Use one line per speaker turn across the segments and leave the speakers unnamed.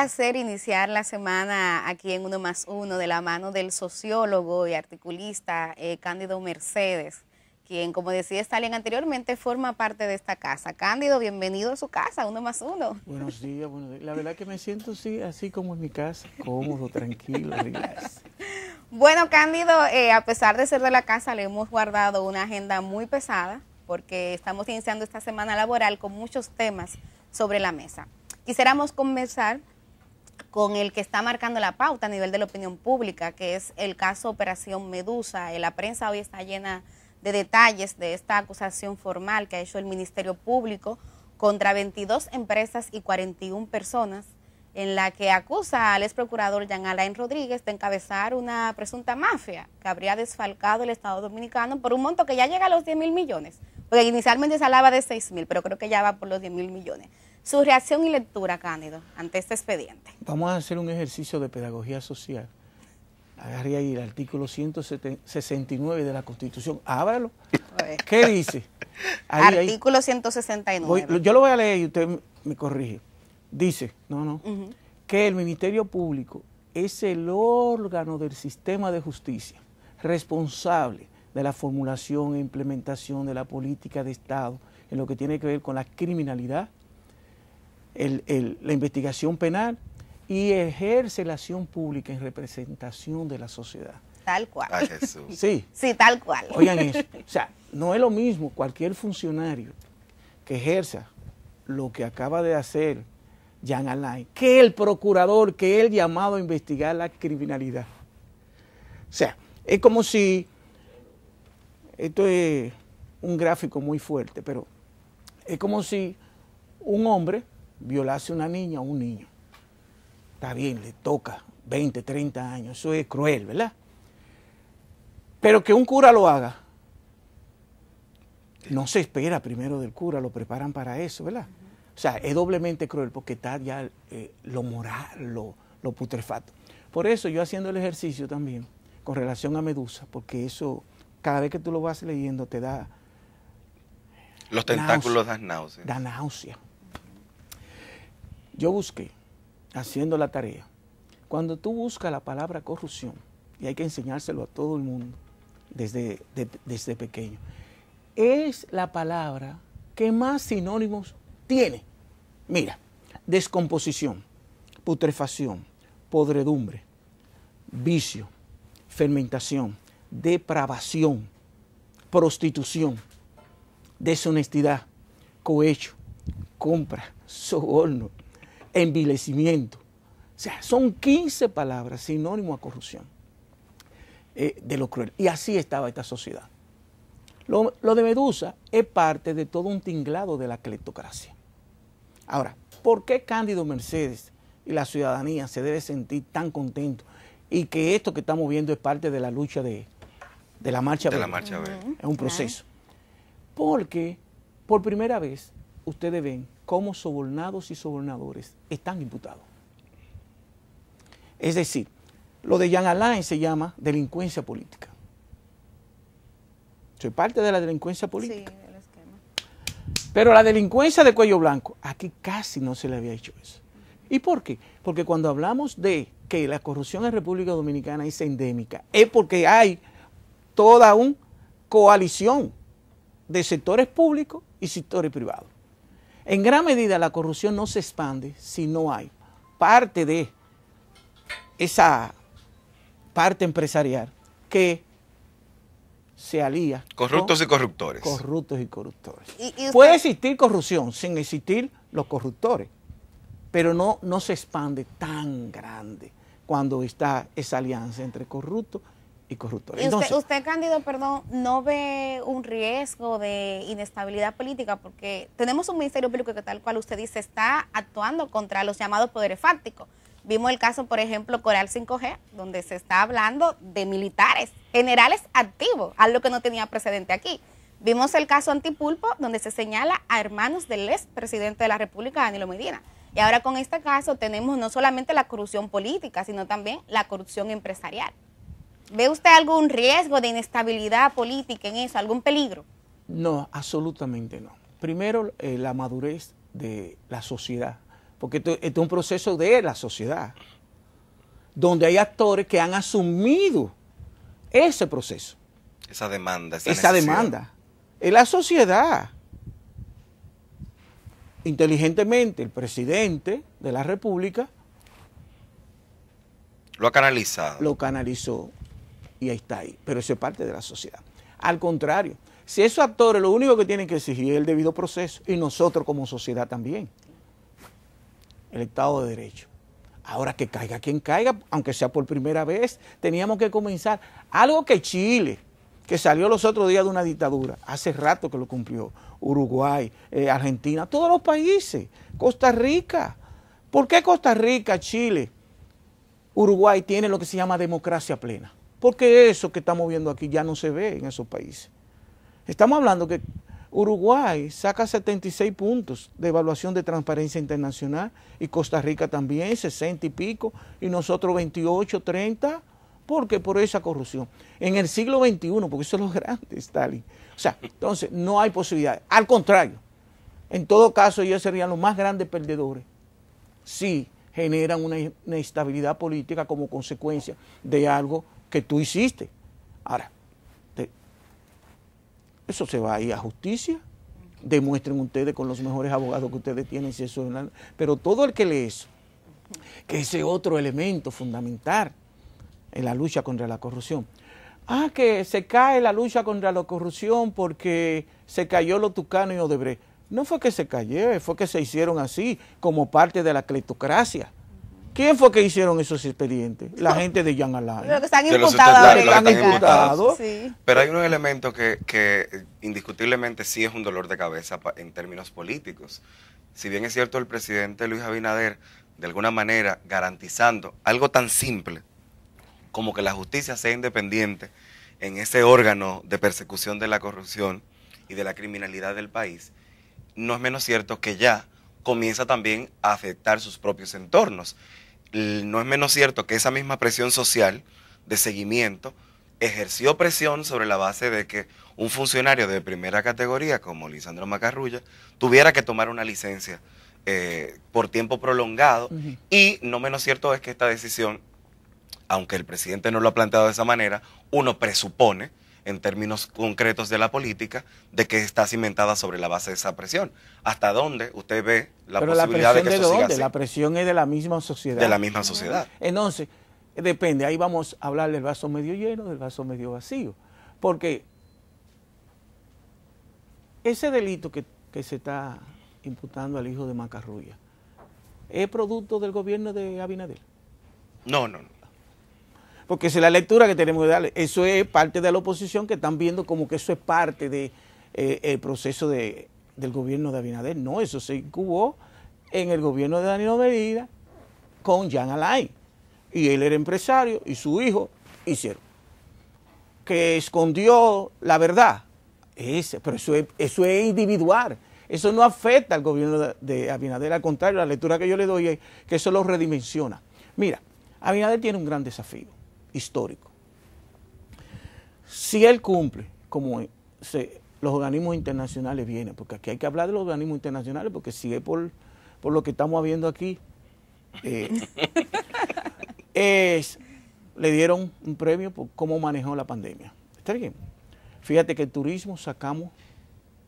Hacer iniciar la semana aquí en Uno más Uno de la mano del sociólogo y articulista eh, Cándido Mercedes, quien, como decía Stalin anteriormente, forma parte de esta casa. Cándido, bienvenido a su casa, Uno más Uno.
Buenos días, buenos días. La verdad que me siento sí, así como en mi casa, cómodo, tranquilo,
Bueno, Cándido, eh, a pesar de ser de la casa, le hemos guardado una agenda muy pesada porque estamos iniciando esta semana laboral con muchos temas sobre la mesa. Quisiéramos comenzar con el que está marcando la pauta a nivel de la opinión pública, que es el caso Operación Medusa. Eh, la prensa hoy está llena de detalles de esta acusación formal que ha hecho el Ministerio Público contra 22 empresas y 41 personas, en la que acusa al ex procurador Jean Alain Rodríguez de encabezar una presunta mafia que habría desfalcado el Estado Dominicano por un monto que ya llega a los 10 mil millones. Porque inicialmente se hablaba de 6 mil, pero creo que ya va por los 10 mil millones. Su reacción y lectura, Cándido, ante este expediente.
Vamos a hacer un ejercicio de pedagogía social. Agarré ahí el artículo 169 de la Constitución. Ábralo. ¿Qué dice? Ahí, artículo
169.
yo lo voy a leer y usted me corrige. Dice, no, no, que el Ministerio Público es el órgano del sistema de justicia responsable de la formulación e implementación de la política de Estado en lo que tiene que ver con la criminalidad, la investigación penal y ejerce la acción pública en representación de la sociedad.
Tal cual. Sí. Sí, tal cual. Oigan eso. O
sea, no es lo mismo cualquier funcionario que ejerza lo que acaba de hacer Jan Alain que el procurador, que el llamado a investigar la criminalidad. O sea, es como si esto es un gráfico muy fuerte, pero es como si un hombre violase a una niña o un niño. Está bien, le toca 20, 30 años, eso es cruel, ¿verdad? Pero que un cura lo haga, no se espera primero del cura, lo preparan para eso, ¿verdad? O sea, es doblemente cruel porque está ya eh, lo moral, lo, lo Por eso yo haciendo el ejercicio también con relación a Medusa, porque eso cada vez que tú lo vas leyendo te da...
Los tentáculos dan náuseas. Da
náusea. Yo busqué, haciendo la tarea, cuando tú buscas la palabra corrupción, y hay que enseñárselo a todo el mundo desde, desde pequeño, es la palabra que más sinónimos tiene. Mira, descomposición, putrefacción, podredumbre, vicio, fermentación, depravación, prostitución, deshonestidad, cohecho, compra, soborno, envilecimiento. O sea, son 15 palabras sinónimo a corrupción eh, de lo cruel. Y así estaba esta sociedad. Lo, de Medusa es parte de todo un tinglado de la cleptocracia. Ahora, ¿por qué Cándido Mercedes y la ciudadanía se debe sentir tan contento y que esto que estamos viendo es parte de la lucha de, de la marcha de La marcha Es un proceso. Porque por primera vez ustedes ven cómo sobornados y sobornadores están imputados. Es decir, lo de Jean Alain se llama delincuencia política. Soy parte de la delincuencia política. Sí, del esquema. Pero la delincuencia de cuello blanco, aquí casi no se le había hecho eso. ¿Y por qué? Porque cuando hablamos de que la corrupción en República Dominicana es endémica, es porque hay toda una coalición de sectores públicos y sectores privados. En gran medida la corrupción no se expande si no hay parte de esa parte empresarial que se alía. Corruptos y corruptores. Corruptos y corruptores. Puede existir corrupción sin existir los corruptores, pero no, no se expande tan grande cuando está esa alianza entre corruptos y usted, Entonces, usted,
Cándido, perdón, no ve un riesgo de inestabilidad política? Porque tenemos un Ministerio Público que tal cual usted dice está actuando contra los llamados poderes fácticos. Vimos el caso, por ejemplo, Coral 5G, donde se está hablando de militares, generales activos, algo que no tenía precedente aquí. Vimos el caso Antipulpo, donde se señala a hermanos del ex presidente de la República, Danilo Medina. Y ahora con este caso tenemos no solamente la corrupción política, sino también la corrupción empresarial. ¿Ve usted algún riesgo de inestabilidad política en eso, algún peligro?
No, absolutamente no. Primero, eh, la madurez de la sociedad, porque esto, es un proceso de la sociedad, donde hay actores que han asumido ese proceso.
Esa demanda. Esa, esa demanda.
Es la sociedad. Inteligentemente, el presidente de la República...
Lo ha canalizado.
Lo canalizó y ahí está ahí. Pero eso es parte de la sociedad. Al contrario, si esos actores lo único que tienen que exigir es el debido proceso y nosotros como sociedad también, el Estado de Derecho. Ahora que caiga quien caiga, aunque sea por primera vez, teníamos que comenzar. Algo que Chile, que salió los otros días de una dictadura, hace rato que lo cumplió, Uruguay, eh, Argentina, todos los países, Costa Rica. ¿Por qué Costa Rica, Chile, Uruguay tiene lo que se llama democracia plena? Porque eso que estamos viendo aquí ya no se ve en esos países. Estamos hablando que Uruguay saca 76 puntos de evaluación de transparencia internacional y Costa Rica también 60 y pico y nosotros 28, 30, porque por esa corrupción. En el siglo XXI, porque eso es lo grande, Stalin. O sea, entonces no hay posibilidad. Al contrario, en todo caso ellos serían los más grandes perdedores si generan una, inestabilidad política como consecuencia de algo que tú hiciste. Ahora, eso se va a ir a justicia. Demuestren ustedes con los mejores abogados que ustedes tienen si eso es Pero todo el que lee eso, que ese otro elemento fundamental en la lucha contra la corrupción. Ah, que se cae la lucha contra la corrupción porque se cayó lo tucano y Odebrecht. No fue que se cayó, fue que se hicieron así como parte de la cleptocracia. ¿Quién fue que hicieron esos expedientes? La gente de Yan Alain. Pero que están
imputados. Pero hay un elemento que indiscutiblemente sí es un dolor de cabeza en términos políticos. Si bien es cierto el presidente Luis Abinader, de alguna manera garantizando algo tan simple como que la justicia sea independiente en ese órgano de persecución de la corrupción y de la criminalidad del país, no es menos cierto que ya comienza también a afectar sus propios entornos no es menos cierto que esa misma presión social de seguimiento ejerció presión sobre la base de que un funcionario de primera categoría como Lisandro Macarrulla tuviera que tomar una licencia eh, por tiempo prolongado y no menos cierto es que esta decisión, aunque el presidente no lo ha planteado de esa manera, uno presupone en términos concretos de la política, de que está cimentada sobre la base de esa presión. ¿Hasta dónde usted ve la posibilidad de que eso La
presión es de la misma sociedad. De la misma sociedad. Entonces, depende, ahí vamos a hablar del vaso medio lleno, del vaso medio vacío, porque ese delito que, se está imputando al hijo de Macarrulla, ¿es producto del gobierno de Abinadel? No, no, no porque esa es la lectura que tenemos que darle. Eso es parte de la oposición que están viendo como que eso es parte del eh, proceso del gobierno de Abinader. No, eso se incubó en el gobierno de Danilo Medina con Jean Alain. Y él era empresario y su hijo hicieron. Que escondió la verdad. pero eso es, eso es individual. Eso no afecta al gobierno de Abinader. Al contrario, la lectura que yo le doy es que eso lo redimensiona. Mira, Abinader tiene un gran desafío histórico. Si él cumple, como los organismos internacionales vienen, porque aquí hay que hablar de los organismos internacionales, porque si es por, lo que estamos viendo aquí, eh, es, le dieron un premio por cómo manejó la pandemia. Está bien. Fíjate que el turismo sacamos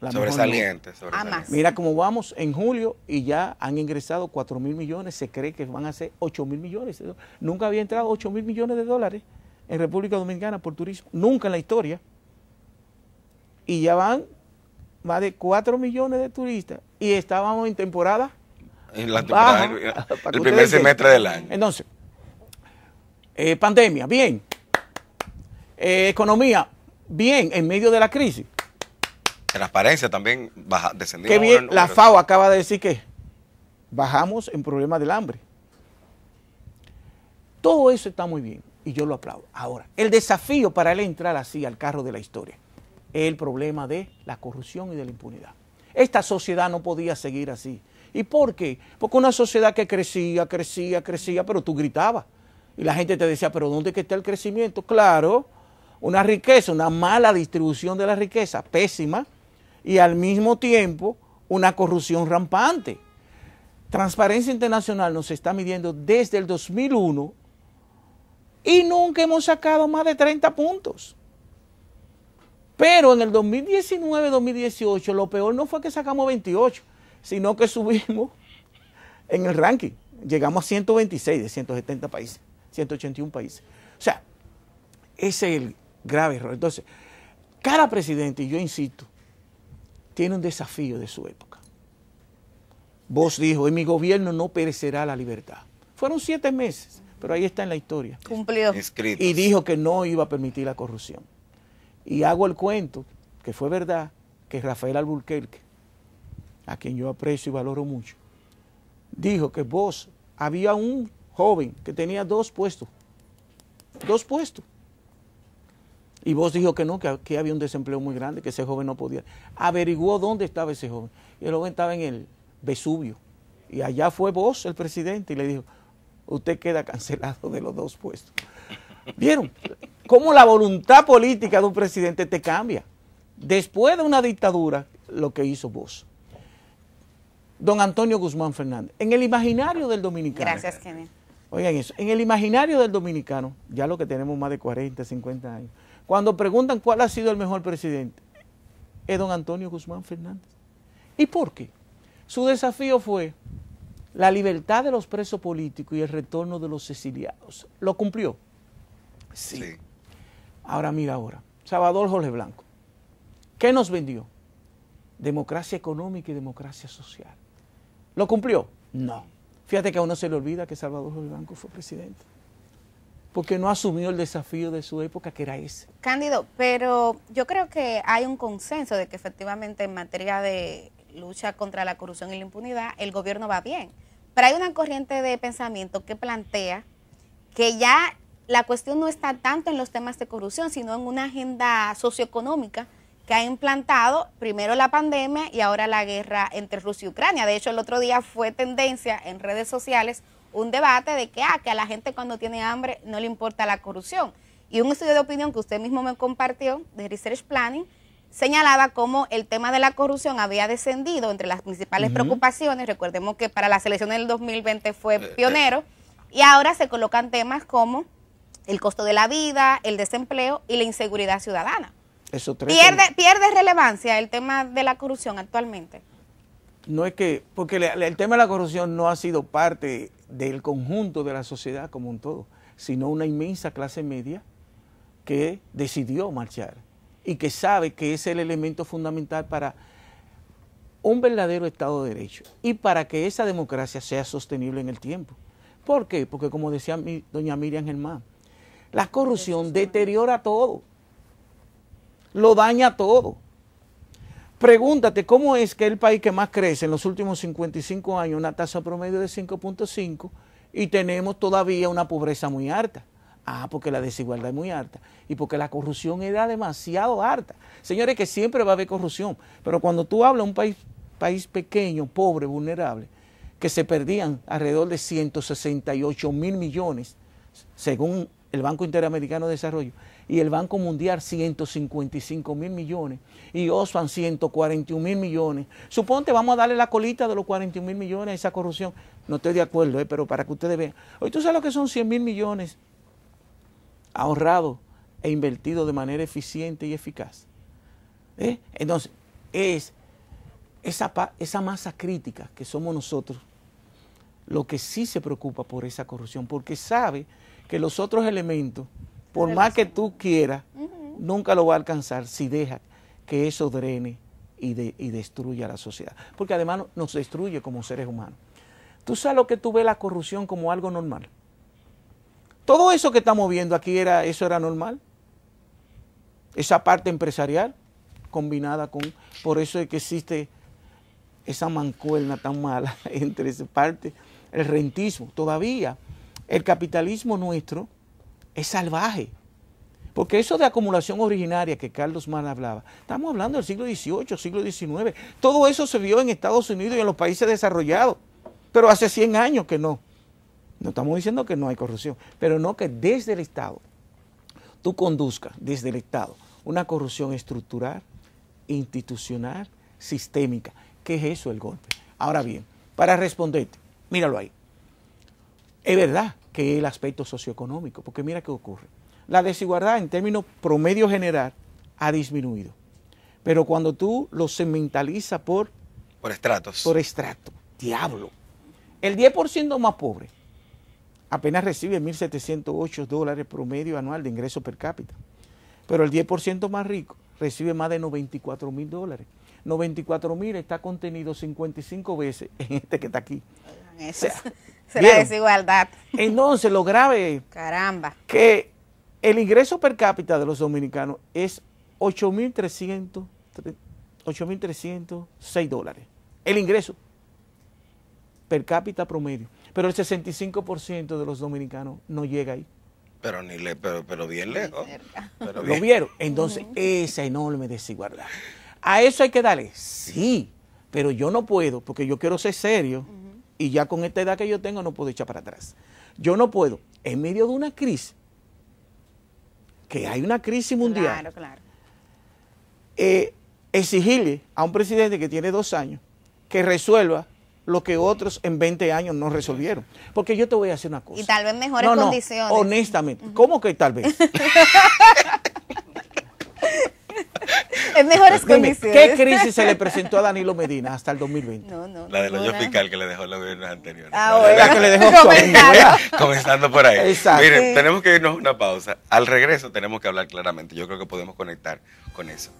Sobresalientes sobresaliente, Mira cómo vamos en julio y ya han ingresado 4 mil millones, se cree que van a ser 8 mil millones. Nunca había entrado 8 mil millones de dólares en República Dominicana por turismo, nunca en la historia. Y ya van más de 4 millones de turistas y estábamos en temporada.
el, primer semestre del año.
Entonces, eh, pandemia, bien. Eh, economía, bien, en medio de la crisis
transparencia también baja, descendimos. Qué bien, la FAO
acaba de decir que bajamos en problemas del hambre. Todo eso está muy bien y yo lo aplaudo. Ahora, el desafío para él entrar así al carro de la historia es el problema de la corrupción y de la impunidad. Esta sociedad no podía seguir así. ¿Y por qué? Porque una sociedad que crecía, crecía, crecía, pero tú gritabas. Y la gente te decía, pero ¿dónde está el crecimiento? Claro, una riqueza, una mala distribución de la riqueza, pésima, y al mismo tiempo una corrupción rampante. Transparencia Internacional nos está midiendo desde el 2001 y nunca hemos sacado más de 30 puntos. Pero en el 2019-2018 lo peor no fue que sacamos 28, sino que subimos en el ranking. Llegamos a 126 de 170 países, 181 países. O sea, ese es el grave error. Entonces, cada presidente, y yo insisto, tiene un desafío de su época. Vos dijo, en mi gobierno no perecerá la libertad. Fueron siete meses, pero ahí está en la historia. Cumplió. Y dijo que no iba a permitir la corrupción. Y hago el cuento, que fue verdad, que Rafael Alburquerque, a quien yo aprecio y valoro mucho, dijo que vos había un joven que tenía dos puestos, dos puestos, y vos dijo que no, que, aquí había un desempleo muy grande, que ese joven no podía. Averiguó dónde estaba ese joven. Y el joven estaba en el Vesubio. Y allá fue vos, el presidente, y le dijo, usted queda cancelado de los dos puestos. ¿Vieron? Cómo la voluntad política de un presidente te cambia. Después de una dictadura, lo que hizo vos. Don Antonio Guzmán Fernández. En el imaginario del dominicano. Gracias, Kenia. Oigan eso. En el imaginario del dominicano, ya lo que tenemos más de 40, 50 años, cuando preguntan cuál ha sido el mejor presidente, es don Antonio Guzmán Fernández. ¿Y por qué? Su desafío fue la libertad de los presos políticos y el retorno de los exiliados. ¿Lo cumplió? Sí. Ahora mira ahora, Salvador Jorge Blanco. ¿Qué nos vendió? Democracia económica y democracia social. ¿Lo cumplió? No. Fíjate que a uno se le olvida que Salvador Jorge Blanco fue presidente porque no asumió el desafío de su época, que era ese.
Cándido, pero yo creo que hay un consenso de que efectivamente en materia de lucha contra la corrupción y la impunidad, el gobierno va bien. Pero hay una corriente de pensamiento que plantea que ya la cuestión no está tanto en los temas de corrupción, sino en una agenda socioeconómica que ha implantado primero la pandemia y ahora la guerra entre Rusia y Ucrania. De hecho, el otro día fue tendencia en redes sociales un debate de que, ah, que a la gente cuando tiene hambre no le importa la corrupción. Y un estudio de opinión que usted mismo me compartió de Research Planning señalaba cómo el tema de la corrupción había descendido entre las principales preocupaciones. Recordemos que para la elecciones del 2020 fue eh, eh. pionero. Y ahora se colocan temas como el costo de la vida, el desempleo y la inseguridad ciudadana.
pierde,
pierde relevancia el tema de la corrupción actualmente.
No es que, porque el tema de la corrupción no ha sido parte del conjunto de la sociedad como un todo, sino una inmensa clase media que decidió marchar y que sabe que es el elemento fundamental para un verdadero Estado de Derecho y para que esa democracia sea sostenible en el tiempo. ¿Por qué? Porque como decía doña Miriam Germán, la corrupción deteriora todo, lo daña todo. Pregúntate cómo es que el país que más crece en los últimos 55 años, una tasa promedio de 5.5, y tenemos todavía una pobreza muy alta. Ah, porque la desigualdad es muy alta y porque la corrupción era demasiado alta. Señores, que siempre va a haber corrupción, pero cuando tú hablas de un país, país pequeño, pobre, vulnerable, que se perdían alrededor de 168 mil millones, según el Banco Interamericano de Desarrollo y el Banco Mundial 155 mil millones y Osman 141 mil millones. Suponte, vamos a darle la colita de los 41 mil millones a esa corrupción. No estoy de acuerdo, eh, pero para que ustedes vean. Hoy tú sabes lo que son 100 mil millones ahorrados e invertidos de manera eficiente y eficaz. ¿Eh? Entonces, es esa, esa masa crítica que somos nosotros lo que sí se preocupa por esa corrupción, porque sabe que los otros elementos, por más que tú quieras, nunca lo va a alcanzar si deja que eso drene y, de, y destruya la sociedad. Porque además nos destruye como seres humanos. Tú sabes lo que tú ves la corrupción como algo normal. Todo eso que estamos viendo aquí, era, eso era normal. Esa parte empresarial combinada con... Por eso es que existe esa mancuerna tan mala entre esa parte, el rentismo. Todavía el capitalismo nuestro es salvaje. Porque eso de acumulación originaria que Carlos Mann hablaba, estamos hablando del siglo XVIII, siglo XIX. Todo eso se vio en Estados Unidos y en los países desarrollados, pero hace 100 años que no. No estamos diciendo que no hay corrupción, pero no que desde el Estado tú conduzcas, desde el Estado, una corrupción estructural, institucional, sistémica. ¿Qué es eso el golpe? Ahora bien, para responderte, míralo ahí es verdad que el aspecto socioeconómico, porque mira qué ocurre. La desigualdad en términos promedio general ha disminuido, pero cuando tú lo segmentalizas por... Por estratos. Por estrato, diablo. El 10% más pobre apenas recibe 1.708 dólares promedio anual de ingreso per cápita, pero el 10% más rico recibe más de 94 mil dólares. 94 mil está contenido 55 veces en este que está aquí
es la desigualdad.
Entonces, lo grave
Caramba.
que el ingreso per cápita de los dominicanos es 8.306 dólares. El ingreso per cápita promedio. Pero el 65% de los dominicanos no llega ahí.
Pero, ni le, pero, bien lejos. Lo vieron.
Entonces, esa enorme desigualdad. A eso hay que darle, sí, pero yo no puedo, porque yo quiero ser serio y ya con esta edad que yo tengo no puedo echar para atrás. Yo no puedo, en medio de una crisis, que hay una crisis mundial, claro, eh, exigirle a un presidente que tiene dos años que resuelva lo que otros en 20 años no resolvieron. Porque yo te voy a hacer una cosa. Y
tal vez mejores condiciones.
Honestamente, ¿cómo que tal vez?
en mejores ¿Qué crisis se le
presentó a Danilo Medina hasta el 2020? la del
hoyo fiscal que le dejó los gobiernos anteriores. Ah, la que le dejó Comenzando por ahí. Exacto. Miren, tenemos que irnos una pausa. Al regreso tenemos que hablar claramente. Yo creo que podemos conectar con eso.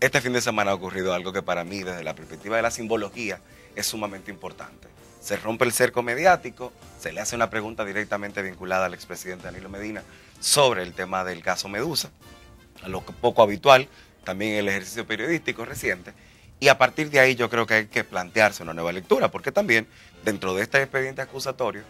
Este fin de semana ha ocurrido algo que para mí, desde la perspectiva de la simbología, es sumamente importante. Se rompe el cerco mediático, se le hace una pregunta directamente vinculada al expresidente Danilo Medina sobre el tema del caso Medusa, a lo poco habitual, también el ejercicio periodístico reciente. Y a partir de ahí yo creo que hay que plantearse una nueva lectura, porque también dentro de este expediente acusatorio,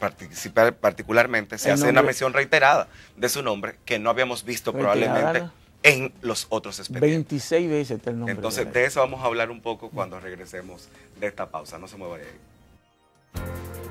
participar particularmente, se hace una mención reiterada de su nombre que no habíamos visto probablemente
en los otros expedientes. 26 veces el nombre. Entonces de, de eso vamos
a hablar un poco cuando regresemos de esta pausa. No se mueva de ahí.